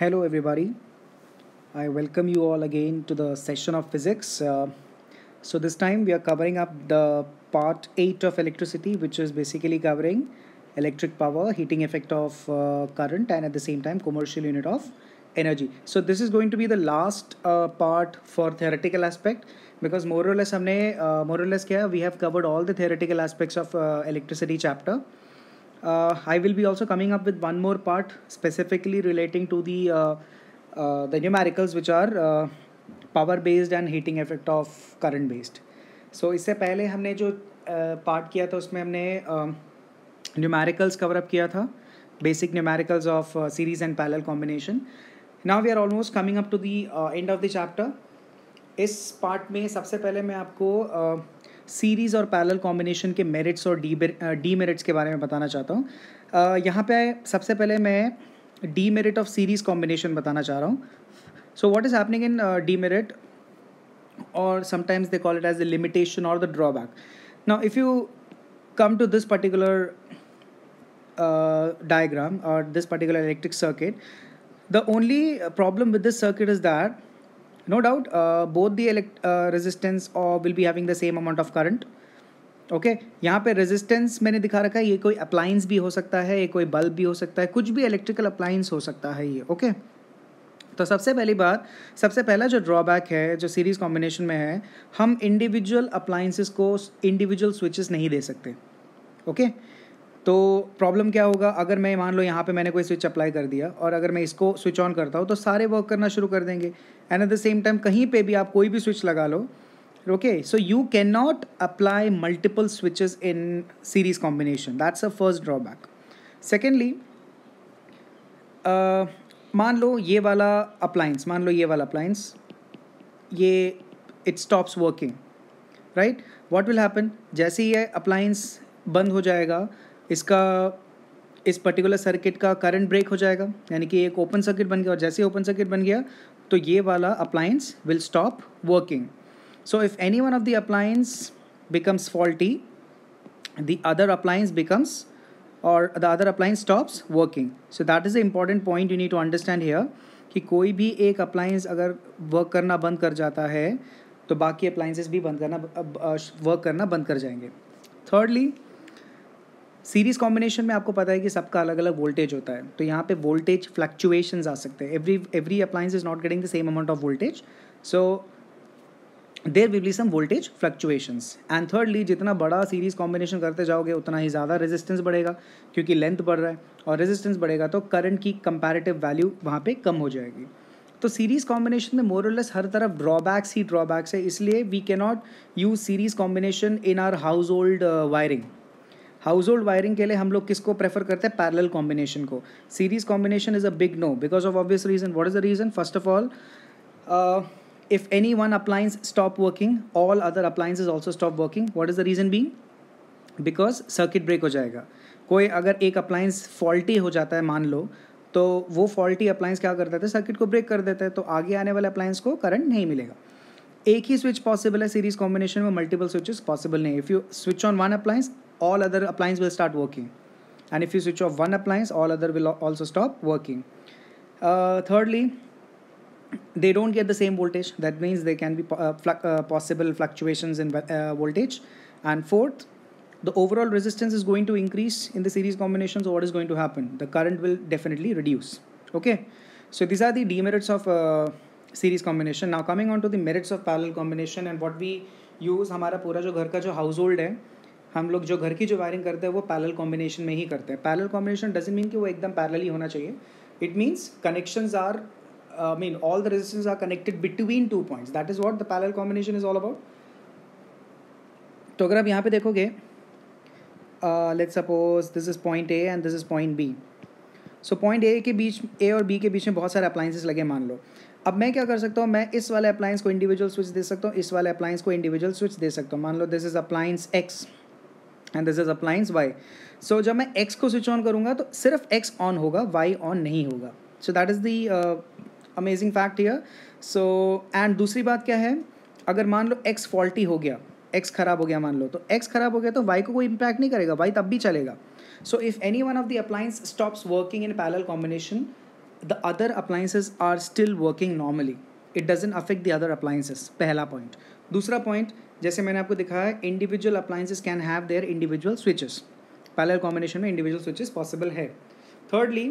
Hello everybody. I welcome you all again to the session of physics. Uh, so this time we are covering up the part 8 of electricity which is basically covering electric power, heating effect of uh, current and at the same time commercial unit of energy. So this is going to be the last uh, part for theoretical aspect because more or less हमने uh, more or less we have covered all the theoretical aspects of uh, electricity chapter. I will be also coming up with one more part specifically relating to the the numericals which are power based and heating effect of current based so इससे पहले हमने जो part uh, किया था उसमें हमने numericals cover up किया था basic numericals of series and parallel combination now we are almost coming up to the end of the chapter इस पार्ट में सबसे पहले मैं आपको uh, सीरीज़ और पैरल कॉम्बिनेशन के मेरिट्स और डी मेरिट्स के बारे में बताना चाहता हूँ यहाँ पे सबसे पहले मैं demerit of series combination बताना चाह रहा हूँ so what is happening in demerit और sometimes they call it as the limitation और द ड्रॉबैक ना if you come to this particular diagram और this particular electric circuit the only problem with this circuit is that no doubt uh, both the elect, uh, resistance or uh, will be having the same amount of current okay okay? यहाँ पे resistance मैंने दिखा रखा है ये कोई appliance भी हो सकता है ये कोई बल्ब भी हो सकता है कुछ भी इलेक्ट्रिकल अप्लाइंस हो सकता है ये ओके okay? तो सबसे पहली बात सबसे पहला जो ड्रॉबैक है जो सीरीज़ कॉम्बिनेशन में है हम इंडिविजुअल अप्लाइंसिस को इंडिविजुअल स्विचेस नहीं दे सकते ओके okay? तो प्रॉब्लम क्या होगा अगर मैं मान लो यहाँ पे मैंने कोई स्विच अप्लाई कर दिया और अगर मैं इसको स्विच ऑन करता हूँ तो सारे वर्क करना शुरू कर देंगे and at the same time कहीं पे भी आप कोई भी स्विच लगा लो okay so you can not apply multiple switches in series combination that's a first drawback secondly मान लो ये वाला अप्लाइंस मान लो ये वाला अप्लाइंस ये it stops working right what will happen जैसे ही ये अप्लाइंस बंद हो जाएगा इसका इस पर्टिकुलर सर्किट का करंट ब्रेक हो जाएगा यानी कि एक ओपन सर्किट बन गया और जैसे ओपन सर्किट बन गया तो ये वाला appliance will stop working so if any one of the appliance becomes faulty the other appliance becomes और the other appliance stops working so that is a important point you need to understand here कि कोई भी एक appliance अगर work करना बंद कर जाता है तो बाकी अप्लाइंसेस भी बंद करना वर्क करना बंद कर जाएंगे थर्डली सीरीज कॉम्बिनेशन में आपको पता है कि सबका अलग अलग वोल्टेज होता है तो यहाँ पे वोल्टेज फ्लक्चुएशंस आ सकते हैं every every appliance is not getting the same amount of voltage so there will be some voltage fluctuations and thirdly जितना बड़ा सीरीज कॉम्बिनेशन करते जाओगे उतना ही ज़्यादा रेजिस्टेंस बढ़ेगा क्योंकि लेंथ बढ़ रहा है और रेजिस्टेंस बढ़ेगा तो करंट की कंपेरेटिव वैल्यू वहाँ पे कम हो जाएगी तो सीरीज कॉम्बिनेशन में मोरलेस हर तरफ ड्रॉबैक्स ही ड्रॉबैक्स है इसलिए we not use series combination in our household wiring household wiring के लिए हम लोग किसको प्रेफर करते हैं पैरल कॉम्बिनेशन को series combination is a big no because of obvious reason what is the reason first of all if any one appliance stop working all other appliance also stop working what is the reason being because circuit break हो जाएगा कोई अगर एक appliance faulty हो जाता है मान लो तो वो फॉल्टी अप्लाइंस क्या कर करता है सर्किट को ब्रेक कर देता है तो आगे आने वाले अप्लायंस को करंट नहीं मिलेगा एक ही स्विच पॉसिबल है सीरीज कॉम्बिनेशन में मल्टीपल स्विचेस पॉसिबल नहीं if you switch on one appliance all other appliances will start working and if you switch off one appliance all other will also stop working uh, thirdly they don't get the same voltage that means there can be uh, fl uh, possible fluctuations in uh, voltage and fourth the overall resistance is going to increase in the series combination so what is going to happen the current will definitely reduce okay so these are the demerits of uh, series combination now coming on to the merits of parallel combination and what we use Our whole जो household हम लोग जो घर की जो wiring करते हैं वो पैरल कॉम्बिनेशन में ही करते हैं पैरल कॉम्बिनेशन डजेंट मीन कि वो एकदम पैरल ही होना चाहिए it means connection are mean all the resistance are connected between two points that is what the parallel combination is all about तो अगर आप यहाँ पे देखोगे let suppose this is point A and this is point B so point A के बीच ए और B के बीच में बहुत सारे अप्लाइंसेस लगे मान लो अब मैं क्या कर सकता हूँ मैं इस वाले अप्लाइंस को इंडिविजुअल स्विच दे सकता हूँ इस वाले अप्लाइंस को इंडिविजुअल स्विच दे सकता हूँ मान लो this is appliance X and this is appliance Y so जब मैं एक्स को स्विच ऑन करूँगा तो सिर्फ एक्स ऑन होगा वाई ऑन नहीं होगा so that is the amazing fact here so and दूसरी बात क्या है अगर मान लो एक्स फॉल्टी हो गया एक्स खराब हो गया मान लो तो एक्स खराब हो गया तो वाई को कोई इम्पैक्ट नहीं करेगा वाई तब भी चलेगा so if any one of the appliance stops working in parallel combination the other appliances are still working normally it doesn't affect the other appliances पहला पॉइंट दूसरा पॉइंट जैसे मैंने आपको दिखाया individual appliances can have their individual switches parallel combination में individual switches possible है thirdly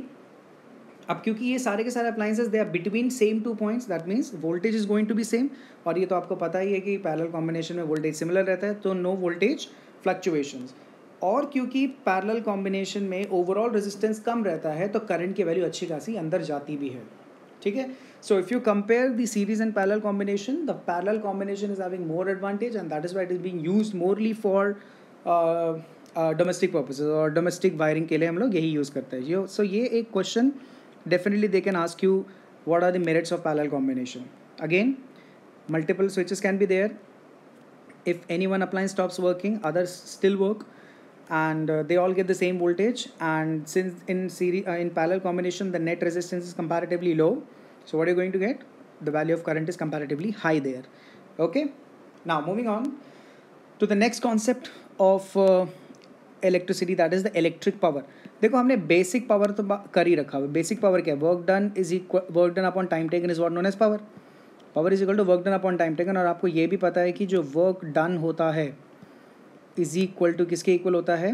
अब क्योंकि ये सारे के सारे appliances they are between same two points that means voltage is going to be same और ये तो आपको पता ही है कि पैरेलल कॉम्बिनेशन में वोल्टेज सिमिलर रहता है तो नो वोल्टेज फ्लक्चुएशन और क्योंकि पैरेलल कॉम्बिनेशन में ओवरऑल रेजिस्टेंस कम रहता है तो करंट की वैल्यू अच्छी खासी अंदर जाती भी है ठीक है so if you compare the series and parallel combination the parallel combination is having more advantage and that is why it is being use morely for domestic purposes और डोमेस्टिक वायरिंग के लिए हम लोग यही यूज़ करते हैं सो so, ये एक question definitely they can ask you what are the merits of parallel combination again multiple switches can be there if any one appliance stops working other still work and uh, they all get the same voltage and since in series uh, in parallel combination the net resistance is comparatively low so what are you going to get the value of current is comparatively high there okay now moving on to the next concept of uh, electricity that is the electric power देखो हमने basic power तो कर ही रखा हुआ basic power क्या है work done is equal work done upon time taken is what known as power power is equal to work done upon time taken और आपको ये भी पता है कि जो वर्क डन होता है इज इक्वल टू किसके इक्वल होता है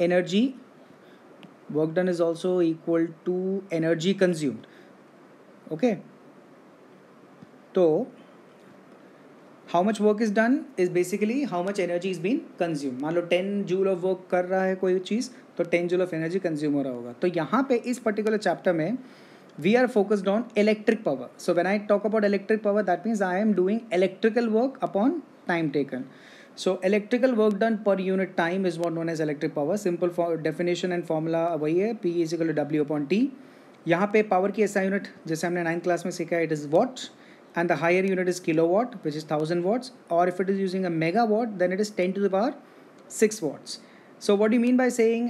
energy work done is also equal to energy consumed okay तो how much work is done is basically how much energy is been consume मान लो टेन जूल ऑफ वर्क कर रहा है कोई चीज़ तो ten joule of energy consume हो रहा होगा तो यहाँ पे इस पर्टिकुलर चैप्टर में we are focused on electric power so when i talk about electric power that means i am doing electrical work upon time taken so electrical work done per unit time is not known as electric power simple definition and formula वही है P is equal W upon T यहाँ पे power की ऐसा unit जैसे हमने ninth class में सीखा है it is watt and the higher unit is kilowatt which is thousand watts और if it is using a megawatt then it is ten to the power six watts so what you mean by saying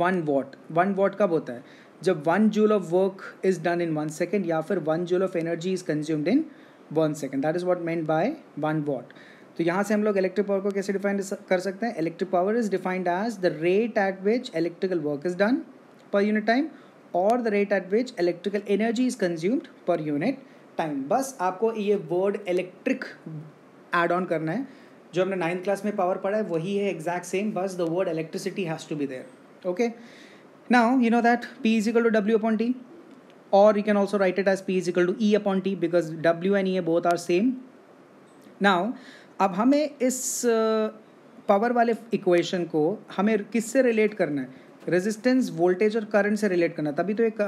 one watt one watt कब होता है जब one joule of work is done in one second या फिर one joule of energy is consumed in one second that is what meant by one watt तो यहाँ से हम लोग इलेक्ट्रिक पावर को कैसे डिफाइन कर सकते हैं electric power is defined as the rate at which electrical work is done per unit time और the rate at which electrical energy is consumed per unit time बस आपको ये वर्ड इलेक्ट्रिक एड ऑन करना है जो हमने ninth class में power पढ़ा है वही है एग्जैक्ट सेम बस the word electricity has to be there okay now you know that P is equal to W upon T or you can also write it as p is equal to e upon t because w and e both are same now अब हमें इस power uh, वाले equation को हमें किससे relate करना है resistance voltage और करंट से रिलेट करना तभी तो एक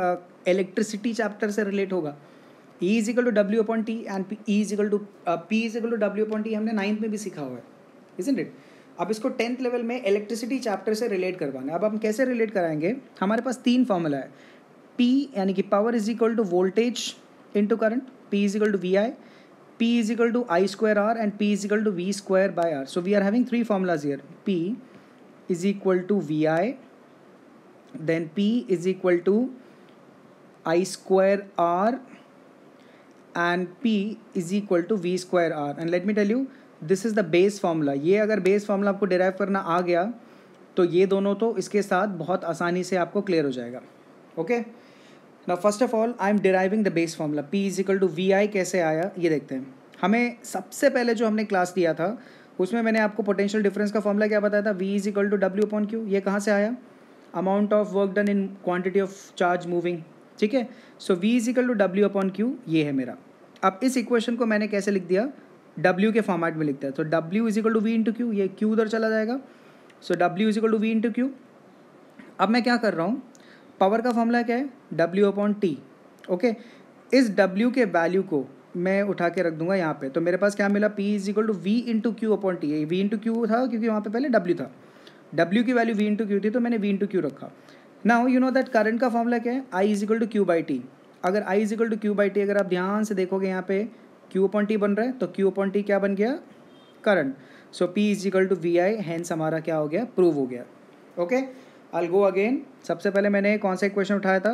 इलेक्ट्रिसिटी uh, चैप्टर से रिलेट होगा E is equal to W upon T and E is equal to P is equal to W upon T हमने नाइन्थ में भी सीखा हुआ है इजेंट इट अब इसको टेंथ लेवल में इलेक्ट्रिसिटी चैप्टर से रिलेट करवाना है अब हम कैसे रिलेट कराएंगे हमारे पास तीन फॉर्मूला है पी यानी कि power is equal to voltage into current P is equal to V I P is equal to I square R and P is equal to V square by R so we are having three formulas here P is equal to V I then P is equal to I square R and P is equal to V square R and let me tell you this is the base formula ये अगर base formula आपको derive करना आ गया तो ये दोनों तो इसके साथ बहुत आसानी से आपको क्लियर हो जाएगा ओके okay? ना first of all I am deriving the base formula P is equal to V I कैसे आया ये देखते हैं हमें सबसे पहले जो हमने क्लास दिया था उसमें मैंने आपको पोटेंशियल डिफरेंस का फॉर्मूला क्या बताया था V is equal to W upon Q ये कहाँ से आया amount of work done in quantity of charge moving ठीक है so V is equal to W upon Q ये है मेरा अब इस इक्वेशन को मैंने कैसे लिख दिया डब्ल्यू के फॉर्मेट में लिखता है तो W is equal to V into Q ये क्यू उधर चला जाएगा so W is equal to V into Q अब मैं क्या कर रहा हूँ पावर का फॉर्मूला क्या है डब्ल्यू अपॉन टी ओके इस डब्ल्यू के वैल्यू को मैं उठा के रख दूंगा यहाँ पे तो मेरे पास क्या मिला P is equal to V into Q upon T V into Q था क्योंकि वहाँ पे पहले डब्ल्यू था डब्ल्यू की वैल्यू वी इंटू क्यू थी तो मैंने वी इंटू क्यू रखा now you know that current का फॉर्मूला क्या है I is equal to Q by T अगर I is equal to Q by T अगर आप ध्यान से देखोगे यहाँ पे क्यू अपॉन टी बन रहा है तो क्यू अपॉन टी क्या बन गया current so P is equal to V I hence हमारा क्या हो गया प्रूव हो गया okay okay? All go again सबसे पहले मैंने कौन सा क्वेश्चन उठाया था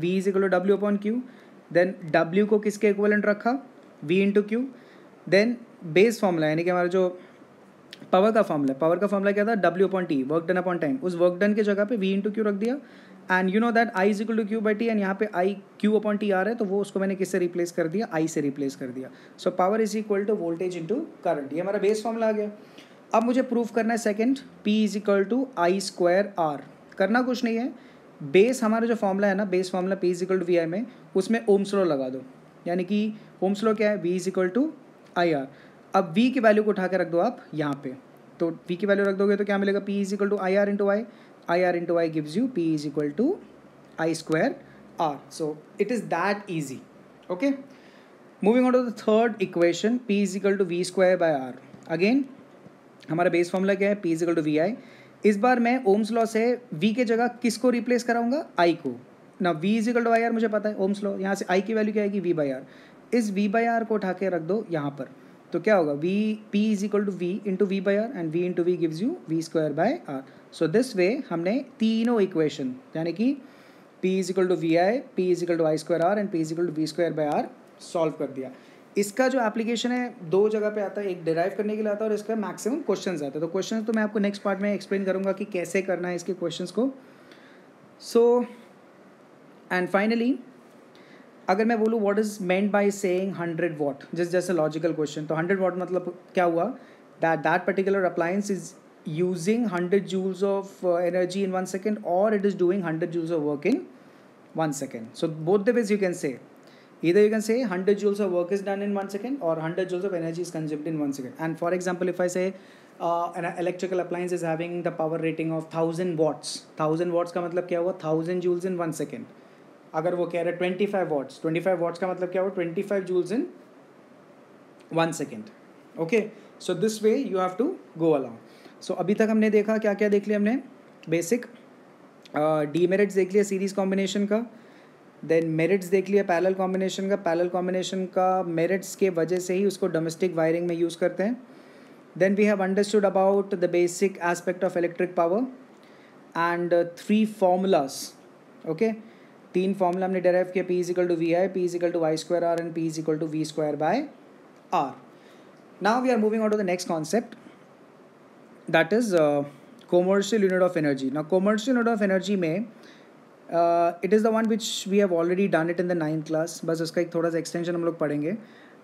V is equal to W upon Q then W को किसके इक्वलेंट रखा V into Q then base formula यानी कि हमारा जो पावर का फॉर्मूला पावर का फॉर्मूला क्या था W upon T work done upon time उस वर्क डन के जगह पे वी इंटू क्यू रख दिया and you know that I is equal to Q by T and यहाँ पे आई क्यू अपॉन टी आ रहा है तो वो उसको मैंने किससे रिप्लेस कर दिया आई से रिप्लेस कर दिया so power is equal to voltage into current ये हमारा बेस फॉर्मूला आ गया अब मुझे प्रूफ करना है second p is equal to I square R करना कुछ नहीं है बेस हमारा जो फॉर्मूला है ना base formula p is equal to V I में उसमें ओम स्लो लगा दो यानी कि ओम स्लो क्या है v is equal to I R अब v की वैल्यू को उठा के रख दो आप यहाँ पे तो v की वैल्यू रख दोगे तो क्या मिलेगा p is equal to I R into I I R into I gives you P is equal to I square R so it is that easy okay moving on to the third equation P is equal to V square by R again हमारा base formula क्या है P is equal to V I इस बार मैं Ohm's law से we के जगह किसको रिप्लेस कराऊंगा आई को ना V is equal to I R मुझे पता है ओम्स लॉ यहाँ से आई की वैल्यू क्या आएगी वी बाई आर इस वी बाई आर को उठा के रख दो यहाँ पर तो क्या होगा V P is equal to V into V by R and V into V gives you V square by R so this way हमने तीनों इक्वेशन यानी कि P is to V I P is to I square R and P is equal to V square by R solve कर दिया इसका जो application है दो जगह पे आता है एक डिराइव करने के लिए आता है और इसका मैक्सिमम क्वेश्चंस आते हैं तो क्वेश्चंस तो मैं आपको नेक्स्ट पार्ट में एक्सप्लेन करूँगा कि कैसे करना है इसके क्वेश्चंस को सो एंड फाइनली अगर मैं बोलूँ what is meant by saying hundred watt जिस जैसे लॉजिकल क्वेश्चन तो हंड्रेड वॉट मतलब क्या हुआ that that particular appliance is using hundred joules of energy in one second और it is doing hundred joules of work in one second so both the ways you can say either you can say 100 joules of work is done in one second or 100 joules of energy is consumed in one second and for example if i say uh, an electrical appliance is having the power rating of 1000 watts 1000 watts ka matlab kya hua 1000 joules in one second अगर वो कह रहे 25 five 25 twenty five watts का मतलब क्या हुआ twenty five joules in one second okay so this way you have to go allow so अभी तक हमने देखा क्या क्या देख लिया हमने बेसिक डीमेरिट्स uh, देख लिया सीरीज कॉम्बिनेशन का देन मेरिट्स देख लिया पैरल कॉम्बिनेशन का पैरल कॉम्बिनेशन का मेरिट्स के वजह से ही उसको डोमेस्टिक वायरिंग में यूज़ करते हैं then we have understood about the basic aspect of electric power and three formulas okay तीन फॉर्मूला हमने डेराइव किया P is equal to V I P is equal to Y square R and P is equal to V square by R now we are moving on to the next concept that is commercial unit of energy ना commercial unit of energy में it is the one which we have already done it in the ninth class बस उसका एक थोड़ा सा extension हम लोग पढ़ेंगे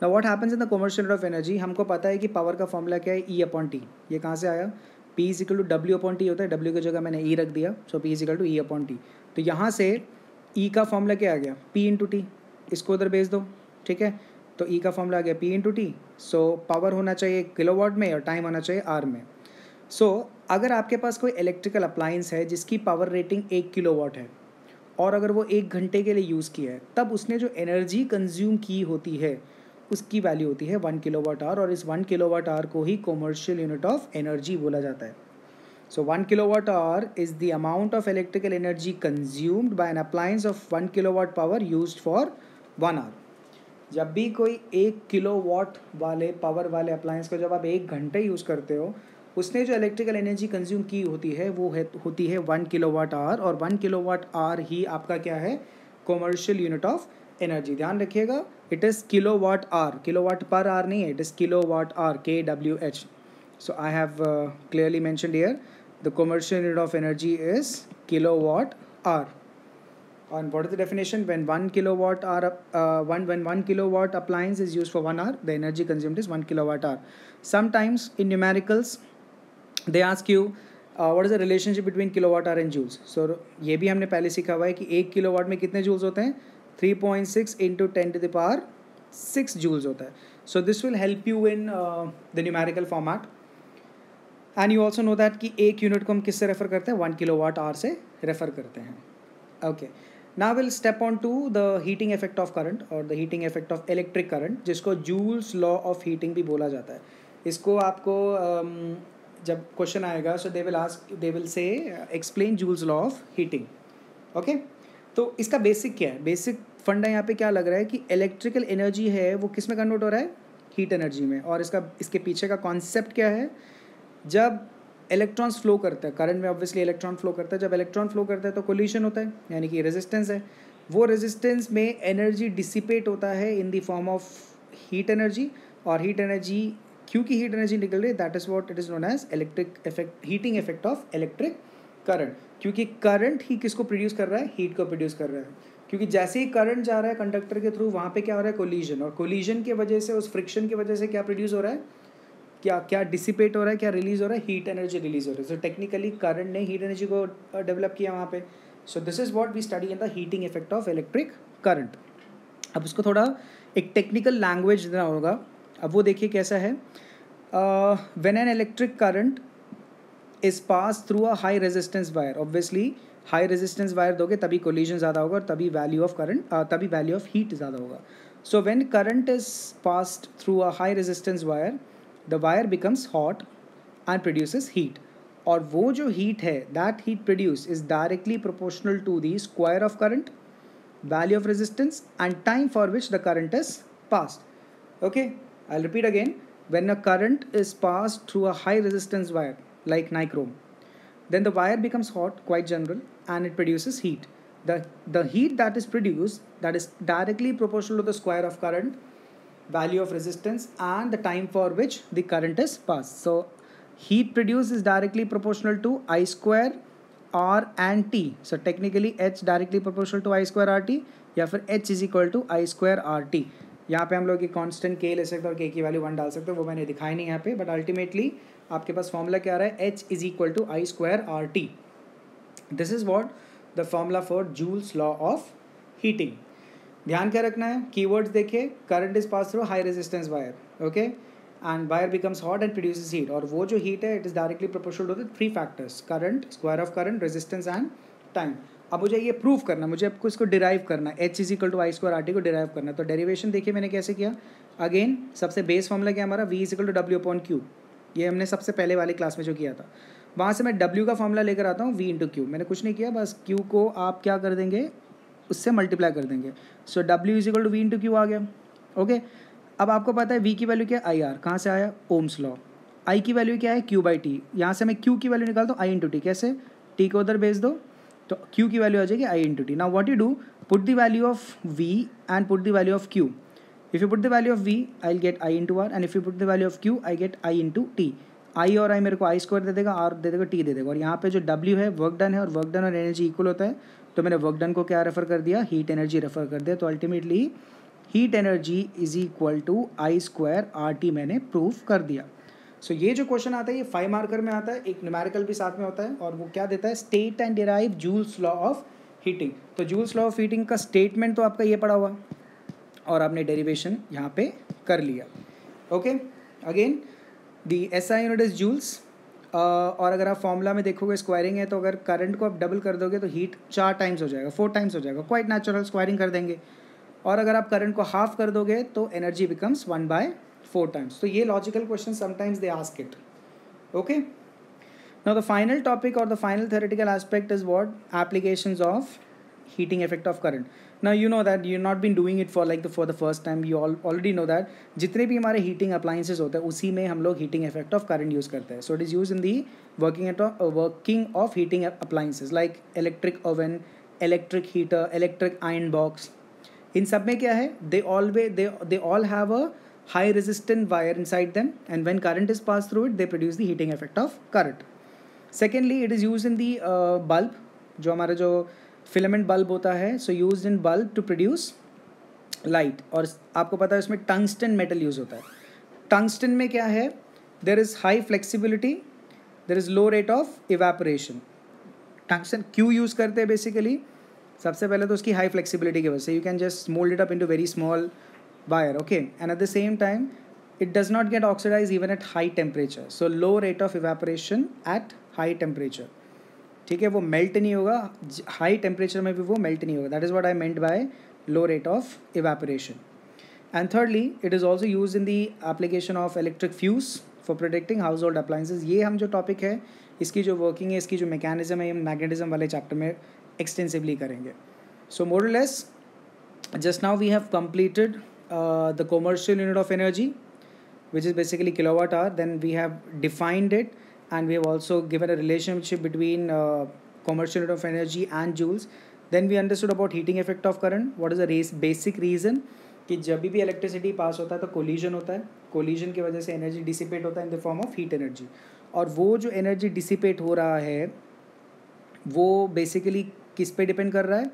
the what happens in the commercial of energy हमको पता है कि पावर का फॉर्मूला क्या है ई अपॉन टी ये कहाँ से आया P is equal to W upon T होता है डब्ल्यू की जगह मैंने ई e रख दिया so P is equal to E upon T तो यहाँ से ई e का फॉर्मूला क्या आ गया पी इंटू टी इसको उधर भेज दो ठीक है तो ई e का फॉर्मूला आ गया P into T so power होना चाहिए किलो वॉट में और टाइम होना चाहिए आर में सो so, अगर आपके पास कोई इलेक्ट्रिकल अप्लाइंस है जिसकी पावर रेटिंग एक किलो वॉट है और अगर वो एक घंटे के लिए यूज़ किया है तब उसने जो एनर्जी कंज्यूम की होती है उसकी वैल्यू होती है वन किलो वाट आवर और इस वन किलो वाट आर को ही कॉमर्शियल यूनिट ऑफ एनर्जी बोला जाता है so one kilowatt hour is the amount of electrical energy consumed by an appliance of one kilowatt power use for one hour जब भी कोई एक kilo watt वाले पावर वाले appliance को जब आप एक घंटे यूज़ करते हो उसने जो इलेक्ट्रिकल एनर्जी कंज्यूम की होती है वो है होती है वन किलो वाट आर और वन किलो वाट आर ही आपका क्या है कॉमर्शियल यूनिट ऑफ एनर्जी ध्यान रखिएगा it is kilowatt hour kilowatt per hour नहीं है it is kilowatt hour K W H so I have clearly mentioned here the commercial unit of energy is kilowatt hour और what is the definition when one kilowatt hour one when one kilowatt appliance is use for one hour the energy consumed is one kilowatt hour sometimes in numericals they ask you what is the relationship between kilowatt hour and joules so ये भी हमने पहले सीखा हुआ है कि एक kilo watt में कितने जूल्स होते हैं three point six into ten to the power six joules होता है so this will help you in the numerical format and you also know that कि एक यूनिट को हम किससे रेफर करते हैं वन किलो वाट आर से रेफर करते हैं ओके ना will step on to the heating effect of current और the heating effect of electric current जिसको जूल्स लॉ ऑफ हीटिंग भी बोला जाता है इसको आपको um, जब क्वेश्चन आएगा so they will ask they will say explain Joule's law of heating okay तो इसका बेसिक क्या है बेसिक फंडा यहाँ पे क्या लग रहा है कि इलेक्ट्रिकल एनर्जी है वो किस में कन्वर्ट हो रहा है हीट एनर्जी में और इसका इसके पीछे का कॉन्सेप्ट क्या है जब इलेक्ट्रॉन्स फ्लो करता है करंट में ऑब्वियसली इलेक्ट्रॉन फ्लो करता है जब इलेक्ट्रॉन फ्लो करता है तो कोल्यूशन होता है यानी कि रेजिस्टेंस है वो रेजिस्टेंस में एनर्जी डिसिपेट होता है in the form of heat energy और हीट एनर्जी क्योंकि हीट एनर्जी निकल रही है that is what it is known as electric effect heating effect of electric current क्योंकि करंट ही किसको प्रोड्यूस कर रहा है हीट को प्रोड्यूस कर रहा है क्योंकि जैसे ही करंट जा रहा है कंडक्टर के थ्रू वहाँ पे क्या हो रहा है कोलिजन और कोलिजन की वजह से उस फ्रिक्शन की वजह से क्या प्रोड्यूस हो रहा है क्या क्या डिसिपेट हो रहा है क्या रिलीज हो रहा है हीट एनर्जी रिलीज हो रही है सो टेक्निकली करंट ने हीट एनर्जी को डेवलप uh, किया वहाँ पे so this is what we study in the heating effect of electric current अब उसको थोड़ा एक टेक्निकल लैंग्वेज देना होगा अब वो देखिए कैसा है when an electric current is pass through a high resistance wire obviously high resistance wire दोगे तभी कोलिजन ज़्यादा होगा और तभी वैल्यू ऑफ करंट तभी वैल्यू ऑफ हीट ज़्यादा होगा so when current is passed through a high resistance wire the wire becomes hot and produce heat और वो जो हीट है that heat produce is directly proportional to the square of current value of resistance and time for which the current is passed okay I'll repeat again. When a current is passed through a high resistance wire like nichrome, then the wire becomes hot, quite general, and it produces heat. The, the heat that is produced that is directly proportional to the square of current, value of resistance, and the time for which the current is passed. So heat produced is directly proportional to I square R and T. So technically H directly proportional to I square RT therefore H is equal to I square RT. यहाँ पे हम लोग एक constant के ले सकते हैं और के की वैल्यू वन डाल सकते हैं वो मैंने दिखाई नहीं यहाँ पे बट अल्टीमेटली आपके पास फॉर्मूला क्या आ रहा है H is equal to I square R T this is what the formula for Joule's law of heating ध्यान क्या रखना है की वर्ड्स देखिए current is pass through high resistance wire okay and wire becomes hot and produce heat और वो जो हीट है it is directly proportional to the three factors current square of current resistance and time अब मुझे ये proof करना मुझे आपको इसको डिराइव करना H is equal to I square R T को डिराइव करना तो डेरिवेशन देखिए मैंने कैसे किया अगेन सबसे बेस फॉर्मूला क्या हमारा V is equal to W upon Q ये हमने सबसे पहले वाली क्लास में जो किया था वहाँ से मैं डब्ल्यू का फॉर्मूला लेकर आता हूँ वी इंटू क्यू मैंने कुछ नहीं किया बस क्यू को आप क्या कर देंगे उससे मल्टीप्लाई कर देंगे so W is equal to V into Q आ गया ओके okay? अब आपको पता है वी की वैल्यू क्या है आई आर कहाँ से आया ओम्स लॉ आई की वैल्यू क्या है क्यू बाई टी यहाँ से मैं क्यू की वैल्यू निकालता हूँ आई इंटू टी कैसे टी को उधर भेज दो तो क्यू की वैल्यू आ जाएगी I T now what you do put the value of V and put the value of Q if you put the value of v I get i into R and if you put the value of q I get i into T I और I मेरे को आई square दे देगा are they देगा T दे देगा और यहाँ पे जो डब्ल्यू है वर्क डन है और वर्क डन और एनर्जी इक्वल होता है तो मैंने वर्क डन को क्या रेफर कर दिया हीट एनर्जी रेफर कर दिया तो ultimately heat energy is equal to I square R T मैंने प्रूव कर दिया सो ये जो क्वेश्चन आता है ये फाइव मार्कर में आता है एक न्यूमेरिकल भी साथ में होता है और वो क्या देता है state and derive Joule's law of heating तो जूल्स लॉ ऑफ हीटिंग का स्टेटमेंट तो आपका ये पड़ा हुआ और आपने डेरिवेशन यहाँ पे कर लिया okay again the S I unit is joules और अगर आप फॉर्मूला में देखोगे स्क्वायरिंग है तो अगर करंट को आप डबल कर दोगे तो हीट चार टाइम्स हो जाएगा फोर टाइम्स हो जाएगा क्वाइट नेचुरल स्क्वायरिंग कर देंगे और अगर आप करंट को हाफ कर दोगे तो energy becomes one by four times तो ये logical question sometimes they ask it okay now the final topic और the final theoretical aspect is what application of heating effect of current ना you know that you not been doing it for like the for the first time you all already know that जितने भी हमारे heating appliances होते हैं उसी में हम लोग heating effect of current use करते हैं so it is use in the working at working of heating appliances like electric oven electric heater electric iron box इन सब में क्या है they always they all have a high resistant wire inside them and when current is passed through it they produce the heating effect of current secondly it is used in the uh, bulb जो हमारा जो filament bulb होता है so use in bulb to produce light और आपको पता है इसमें टंगस्टन मेटल यूज़ होता है टंगस्टन में क्या है there is high flexibility there is low rate of evaporation tungsten क्यों यूज़ करते हैं बेसिकली सबसे पहले तो उसकी हाई फ्लेक्सिबिलिटी की वजह से you can just mould it up into very small wire okay and at the same time it does not get oxidized even at high temperature so low rate of evaporation at high temperature ठीक है वो melt नहीं होगा high temperature में भी वो melt नहीं होगा that is what I meant by low rate of evaporation and thirdly it is also use in the application of electric fuse for protecting household appliances ये हम जो टॉपिक है इसकी जो वर्किंग है इसकी जो मैकेनिज्म है मैग्नेटिज्म वाले चैप्टर में एक्सटेंसिवली करेंगे so more or less just now we have completed uh, the commercial unit of energy which is basically kilowatt hour then we have defined it and we have also given a relationship between uh, commercial unit of energy and joules then we understood about heating effect of current what is the basic reason कि जब भी electricity pass होता है तो collision होता है collision की वजह से एनर्जी डिसिपेट होता है in the form of heat energy और वो जो एनर्जी डिसिपेट हो रहा है वो बेसिकली किस पे डिपेंड कर रहा है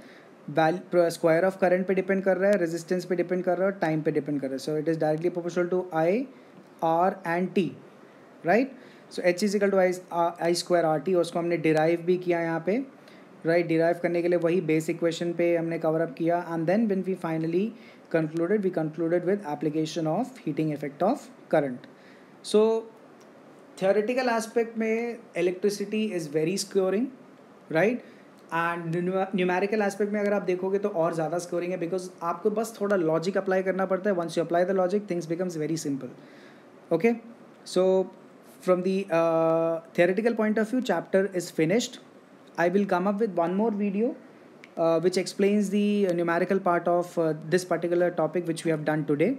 स्क्वायर ऑफ करंट पे डिपेंड कर रहा है रेजिस्टेंस पे डिपेंड कर रहा है और टाइम पे डिपेंड कर रहा है so it is directly proportional to I R and T right so H is to I I square R T और उसको हमने डिराइव भी किया यहाँ पे राइट right? डिराइव करने के लिए वही बेस इक्वेशन पे हमने कवर अप किया and then when we finally concluded we concluded with application of heating effect of current so theoretical aspect में electricity is very scoring right right? And numerical aspect में अगर आप देखोगे तो और ज़्यादा स्कोरिंग है बिकॉज आपको बस थोड़ा लॉजिक अप्लाई करना पड़ता है once you apply the logic things becomes very simple okay so from the theoretical point of view chapter is finished I will come up with one more video which explains the numerical part of this particular topic which we have done today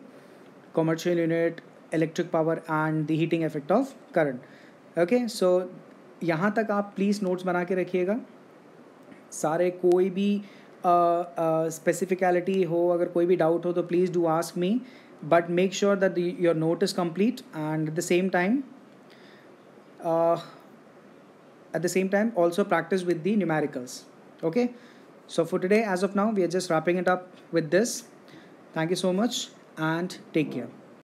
commercial unit electric power and the heating effect of current okay so यहाँ तक आप please notes बना के रखिएगा सारे कोई भी स्पेसिफिकलिटी हो अगर कोई भी डाउट हो तो please do ask me but make sure that your note is complete and at the same time at the same time also practice with the numericals okay so for today as of now we are just wrapping it up with this thank you so much and take care